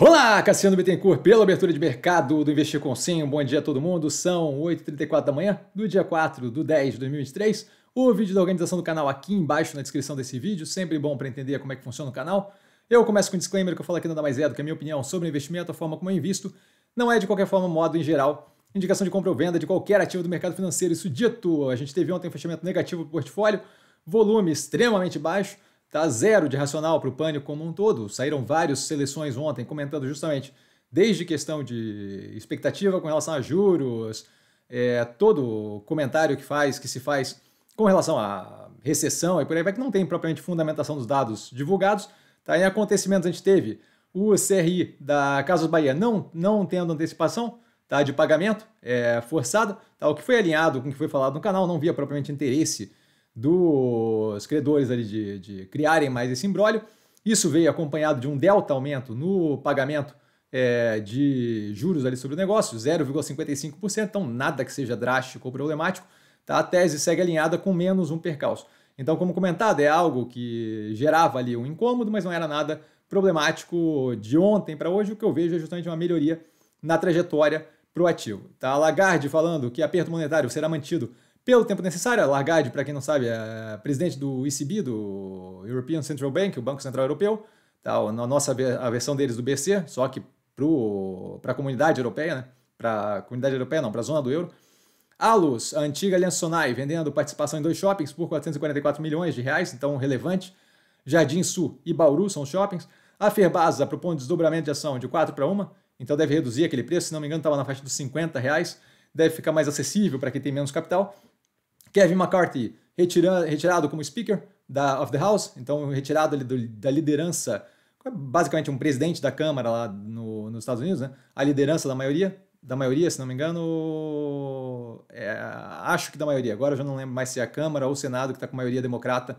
Olá, Cassiano Bittencourt, pela abertura de mercado do Investir com Sim. Um bom dia a todo mundo. São 8h34 da manhã do dia 4 do 10 de 2023. O vídeo da organização do canal aqui embaixo na descrição desse vídeo. Sempre bom para entender como é que funciona o canal. Eu começo com um disclaimer que eu falo aqui nada mais é do que a minha opinião sobre investimento, a forma como eu invisto. Não é de qualquer forma, modo em geral, indicação de compra ou venda de qualquer ativo do mercado financeiro. Isso dito, a gente teve ontem um fechamento negativo para o portfólio, volume extremamente baixo Tá zero de racional para o pânico como um todo. Saíram várias seleções ontem comentando justamente desde questão de expectativa com relação a juros, é, todo comentário que faz, que se faz com relação à recessão e por aí vai, que não tem propriamente fundamentação dos dados divulgados. Tá? Em acontecimentos a gente teve o CRI da Casas Bahia não, não tendo antecipação tá? de pagamento é, forçada, tá? o que foi alinhado com o que foi falado no canal, não via propriamente interesse dos credores ali de, de criarem mais esse imbróglio. Isso veio acompanhado de um delta aumento no pagamento é, de juros ali sobre o negócio, 0,55%, então nada que seja drástico ou problemático. Tá? A tese segue alinhada com menos um percalço. Então, como comentado, é algo que gerava ali um incômodo, mas não era nada problemático de ontem para hoje. O que eu vejo é justamente uma melhoria na trajetória para o ativo. Tá? Lagarde falando que aperto monetário será mantido pelo tempo necessário. A Lagarde, para quem não sabe, é presidente do ECB, do European Central Bank, o Banco Central Europeu, tal, tá? A nossa a versão deles do BC, só que para a comunidade europeia, né? para a comunidade europeia não, para a zona do euro. Alus, a antiga Aliança Sonai, vendendo participação em dois shoppings por 444 milhões de reais, então relevante. Jardim Sul e Bauru são shoppings. A Ferbasa propõe um desdobramento de ação de 4 para 1, então deve reduzir aquele preço, se não me engano estava na faixa dos 50 reais, deve ficar mais acessível para quem tem menos capital. Kevin McCarthy retirado, retirado como Speaker da, of the House, então retirado do, da liderança, é basicamente um presidente da Câmara lá no, nos Estados Unidos, né? a liderança da maioria, da maioria, se não me engano, é, acho que da maioria, agora eu já não lembro mais se é a Câmara ou o Senado que está com maioria democrata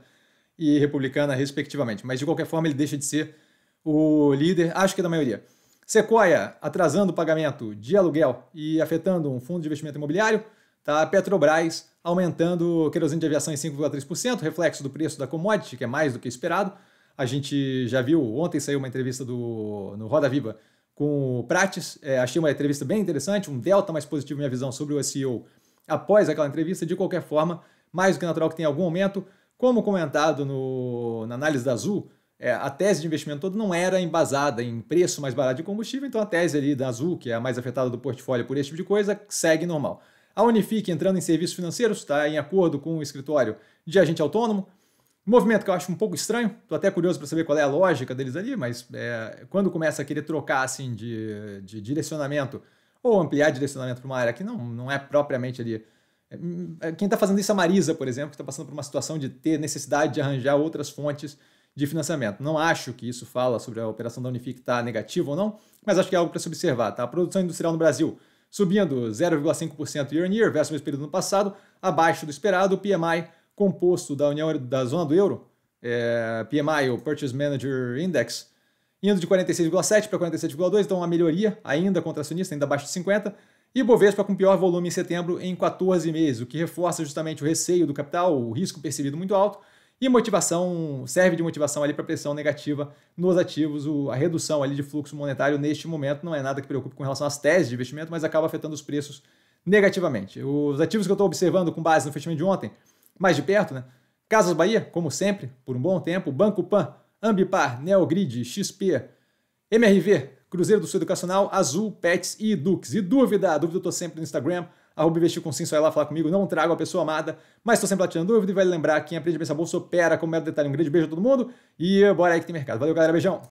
e republicana, respectivamente, mas de qualquer forma ele deixa de ser o líder, acho que é da maioria. Sequoia atrasando o pagamento de aluguel e afetando um fundo de investimento imobiliário, tá? Petrobras aumentando o querosene de aviação em 5,3%, reflexo do preço da commodity, que é mais do que esperado. A gente já viu, ontem saiu uma entrevista do, no Roda Viva com o Prates, é, achei uma entrevista bem interessante, um delta mais positivo minha visão sobre o SEO após aquela entrevista. De qualquer forma, mais do que natural que tenha algum aumento. Como comentado no, na análise da Azul, é, a tese de investimento todo não era embasada em preço mais barato de combustível, então a tese ali da Azul, que é a mais afetada do portfólio por esse tipo de coisa, segue normal. A Unifique entrando em serviços financeiros, está em acordo com o escritório de agente autônomo. Movimento que eu acho um pouco estranho, estou até curioso para saber qual é a lógica deles ali, mas é, quando começa a querer trocar assim de, de direcionamento ou ampliar direcionamento para uma área que não, não é propriamente ali. É, é, quem está fazendo isso é a Marisa, por exemplo, que está passando por uma situação de ter necessidade de arranjar outras fontes de financiamento. Não acho que isso fala sobre a operação da Unifique estar tá negativa ou não, mas acho que é algo para se observar. Tá? A produção industrial no Brasil subindo 0,5% year on year versus o mesmo período no passado, abaixo do esperado. O PMI composto da União da Zona do Euro, é, PMI, o Purchase Manager Index, indo de 46,7 para 47,2, então uma melhoria ainda contra acionista, ainda abaixo de 50. E Bovespa com pior volume em setembro em 14 meses, o que reforça justamente o receio do capital, o risco percebido muito alto, e motivação serve de motivação ali para pressão negativa nos ativos. O, a redução ali de fluxo monetário neste momento não é nada que preocupe com relação às teses de investimento, mas acaba afetando os preços negativamente. Os ativos que eu estou observando com base no fechamento de ontem, mais de perto, né? Casas Bahia, como sempre, por um bom tempo, Banco Pan, Ambipar, Neogrid, XP, MRV, Cruzeiro do Sul Educacional, Azul, Pets e Dux. E dúvida, dúvida eu estou sempre no Instagram, arroba investir com sim, só ir lá falar comigo, não trago a pessoa amada, mas estou sempre lá tirando dúvida e vai vale lembrar, quem aprende a pensar bolsa opera, com é o detalhe, um grande beijo a todo mundo e bora aí que tem mercado. Valeu galera, beijão!